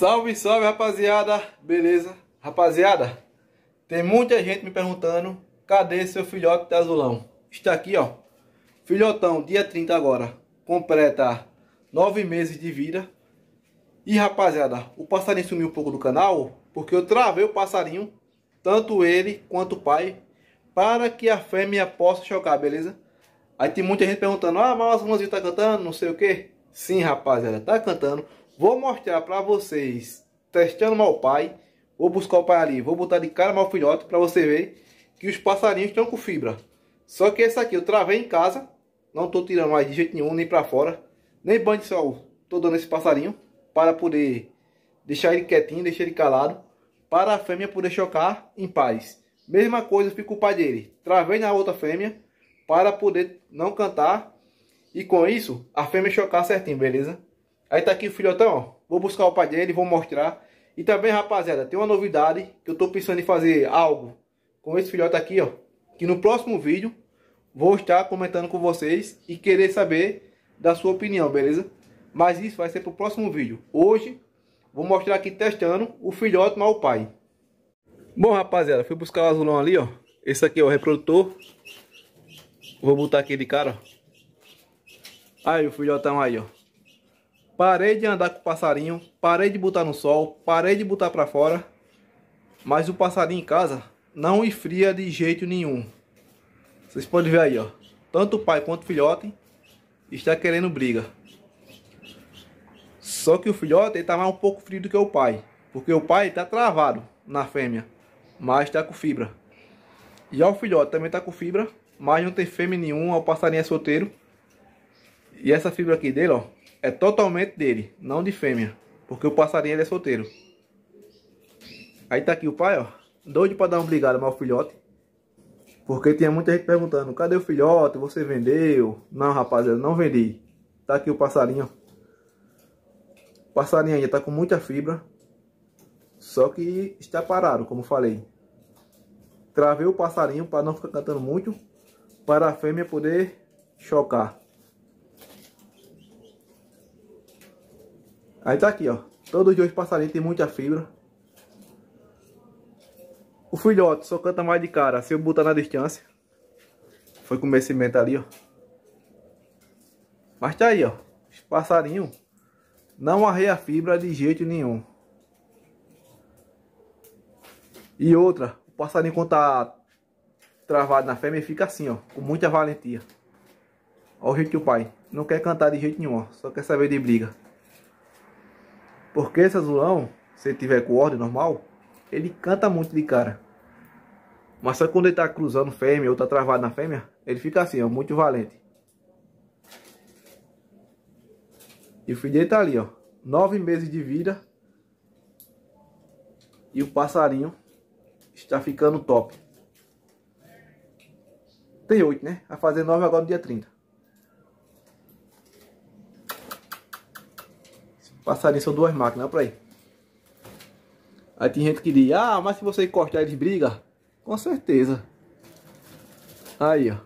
Salve, salve rapaziada, beleza? Rapaziada, tem muita gente me perguntando Cadê seu filhote de azulão? Está aqui, ó Filhotão, dia 30 agora Completa 9 meses de vida E rapaziada, o passarinho sumiu um pouco do canal Porque eu travei o passarinho Tanto ele quanto o pai Para que a fêmea possa chocar, beleza? Aí tem muita gente perguntando Ah, mas o azulãozinho tá cantando, não sei o que Sim, rapaziada, tá cantando Vou mostrar para vocês, testando mal pai. Vou buscar o pai ali, vou botar de cara mal filhote para você ver que os passarinhos estão com fibra. Só que esse aqui eu travei em casa, não estou tirando mais de jeito nenhum, nem para fora, nem banho de sol. Estou dando esse passarinho para poder deixar ele quietinho, deixar ele calado, para a fêmea poder chocar em paz. Mesma coisa fica o pai dele. Travei na outra fêmea para poder não cantar e com isso a fêmea chocar certinho, beleza? Aí tá aqui o filhotão, ó. Vou buscar o pai dele, vou mostrar. E também, rapaziada, tem uma novidade que eu tô pensando em fazer algo com esse filhote aqui, ó. Que no próximo vídeo vou estar comentando com vocês e querer saber da sua opinião, beleza? Mas isso vai ser pro próximo vídeo. Hoje vou mostrar aqui testando o filhote mal pai. Bom, rapaziada, fui buscar o azulão ali, ó. Esse aqui é o reprodutor. Vou botar aqui de cara, ó. Aí o filhotão aí, ó. Parei de andar com o passarinho, parei de botar no sol, parei de botar para fora. Mas o passarinho em casa não esfria de jeito nenhum. Vocês podem ver aí, ó. Tanto o pai quanto o filhote está querendo briga. Só que o filhote está mais um pouco frio do que o pai. Porque o pai está travado na fêmea, mas está com fibra. E ó, o filhote também está com fibra, mas não tem fêmea nenhuma, o passarinho é solteiro. E essa fibra aqui dele, ó, é totalmente dele, não de fêmea. Porque o passarinho ele é solteiro. Aí tá aqui o pai, ó. Doido pra dar um brigado mal filhote. Porque tinha muita gente perguntando, cadê o filhote? Você vendeu? Não, rapaziada, não vendi. Tá aqui o passarinho. O passarinho ainda tá com muita fibra. Só que está parado, como falei. Travei o passarinho para não ficar cantando muito. Para a fêmea poder chocar. Aí tá aqui, ó. Todos os dois passarinhos tem muita fibra. O filhote só canta mais de cara se eu botar na distância. Foi com cimento ali, ó. Mas tá aí, ó. Os passarinhos não arreia a fibra de jeito nenhum. E outra, o passarinho quando tá travado na fêmea fica assim, ó. Com muita valentia. Olha o jeito que o pai. Não quer cantar de jeito nenhum, ó. Só quer saber de briga. Porque esse azulão, se tiver com ordem normal, ele canta muito de cara. Mas só quando ele tá cruzando fêmea ou tá travado na fêmea, ele fica assim, ó, muito valente. E o filho dele tá ali, ó. Nove meses de vida. E o passarinho está ficando top. Tem oito, né? Vai fazer nove agora no dia 30. Passarinho são duas máquinas, olha pra aí. Aí tem gente que diz, ah, mas se você encostar eles brigam. Com certeza. Aí, ó.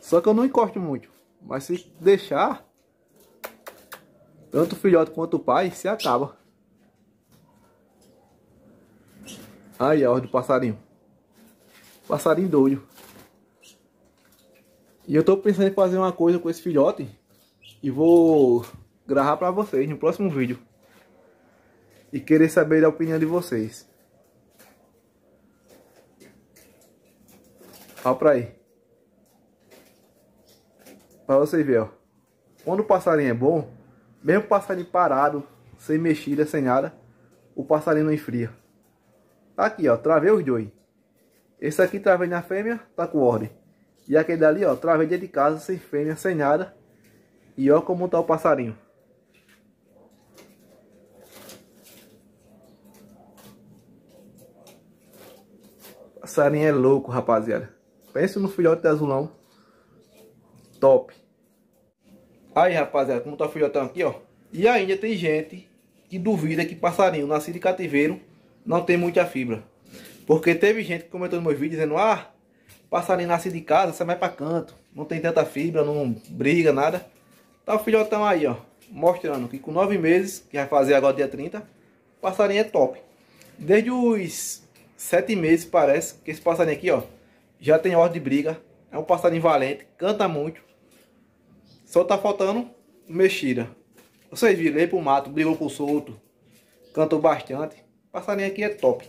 Só que eu não encosto muito. Mas se deixar, tanto o filhote quanto o pai se acaba. Aí, ó, do passarinho. Passarinho doido. E eu tô pensando em fazer uma coisa com esse filhote. E vou gravar para vocês no próximo vídeo. E querer saber da opinião de vocês. Olha pra aí. Pra vocês verem, ó. Quando o passarinho é bom, mesmo o passarinho parado, sem mexida, sem nada, o passarinho não enfria. Tá aqui, ó. Travei os dois. Esse aqui travei na fêmea, tá com ordem. E aquele dali, ó. Travei dentro de casa, sem fêmea, sem nada. E ó como tá o passarinho. passarinho é louco, rapaziada. Pensa no filhote de azulão. Top. Aí, rapaziada, como tá o filhotão aqui, ó. E ainda tem gente que duvida que passarinho nascido em cativeiro não tem muita fibra. Porque teve gente que comentou nos meus vídeos dizendo, ah, passarinho nascido de casa, você vai é pra canto. Não tem tanta fibra, não briga, nada. Tá o filhotão aí, ó. Mostrando que com nove meses, que vai fazer agora dia 30, passarinho é top. Desde os sete meses, parece, que esse passarinho aqui, ó, já tem ordem de briga. É um passarinho valente, canta muito. Só tá faltando mexida. Vocês viram, ele pro mato, brigou com o solto, cantou bastante. Passarinho aqui é top.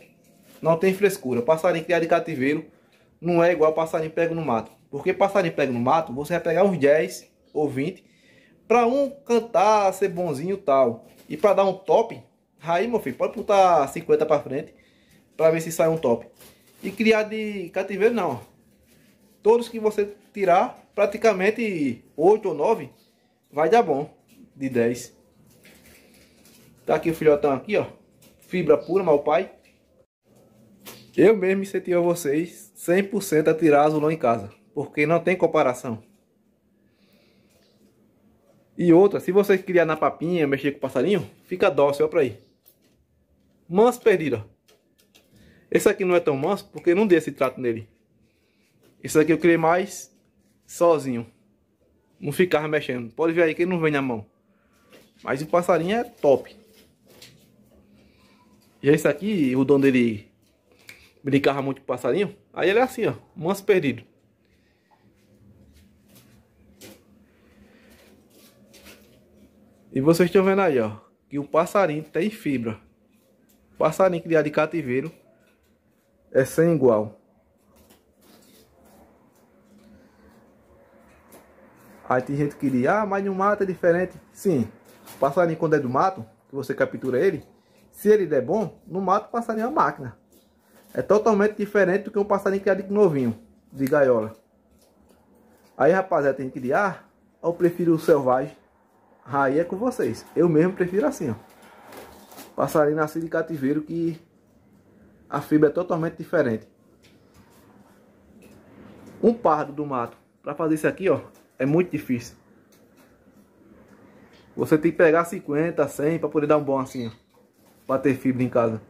Não tem frescura. Passarinho criado de cativeiro não é igual passarinho pego no mato. Porque passarinho pego no mato, você vai pegar uns 10 ou 20 para um cantar, ser bonzinho e tal. E para dar um top, aí, meu filho, pode botar 50 para frente para ver se sai um top. E criar de cativeiro não. Todos que você tirar, praticamente 8 ou 9, vai dar bom. De 10. Tá aqui o filhotão aqui, ó. Fibra pura, mal pai. Eu mesmo incentivo vocês 100% a tirar azulão em casa. Porque não tem comparação. E outra, se você criar na papinha, mexer com o passarinho, fica dócil, ó pra aí. Mans perdida. Esse aqui não é tão manso porque não dei esse trato nele. Esse aqui eu criei mais sozinho. Não ficava mexendo. Pode ver aí que ele não vem na mão. Mas o passarinho é top. E esse aqui, o dono dele brincava muito com o passarinho. Aí ele é assim, ó. Manso perdido. E vocês estão vendo aí, ó. Que o passarinho tem fibra. Passarinho criado de cativeiro é sem igual. Aí tem gente que diz, ah, mas no mato é diferente. Sim, o passarinho quando é do mato, que você captura ele, se ele der bom, no mato o passarinho é uma máquina. É totalmente diferente do que um passarinho criado é de novinho, de gaiola. Aí, rapaziada, tem que dizer, ah, eu prefiro o selvagem. Aí é com vocês. Eu mesmo prefiro assim, ó. Passarinho nascido de cativeiro que a fibra é totalmente diferente. Um pardo do mato, para fazer isso aqui, ó, é muito difícil. Você tem que pegar 50, 100 para poder dar um bom assim, ó, para ter fibra em casa.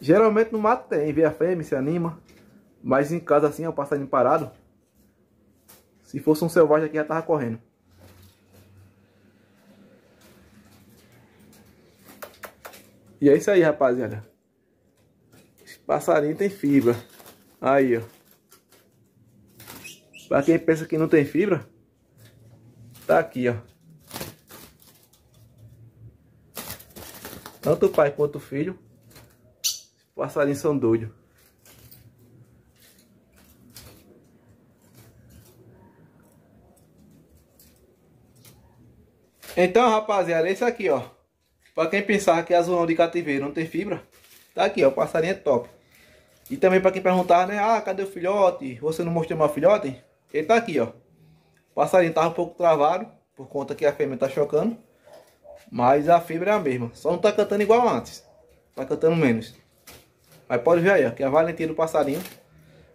Geralmente no mato tem, vê a fêmea, se anima. Mas em casa assim, ó, passarinho parado. Se fosse um selvagem aqui já tava correndo. E é isso aí, rapaziada. Passarinho tem fibra. Aí, ó. Pra quem pensa que não tem fibra, tá aqui, ó. Tanto o pai quanto o filho, passarinhos são doidos. Então, rapaziada, é isso aqui, ó. Pra quem pensar que é azulão de cativeiro não tem fibra, Tá aqui, ó, o passarinho é top. E também para quem perguntar, né? Ah, cadê o filhote? Você não mostrou meu filhote? Ele tá aqui, ó. O passarinho tava um pouco travado, por conta que a fêmea tá chocando. Mas a fibra é a mesma. Só não tá cantando igual antes. Tá cantando menos. Mas pode ver aí, ó, que a valentia do passarinho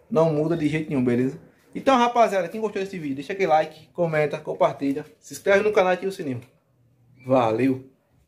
não muda de jeito nenhum, beleza? Então, rapaziada, quem gostou desse vídeo, deixa aquele like, comenta, compartilha, se inscreve no canal e ativa o sininho. Valeu!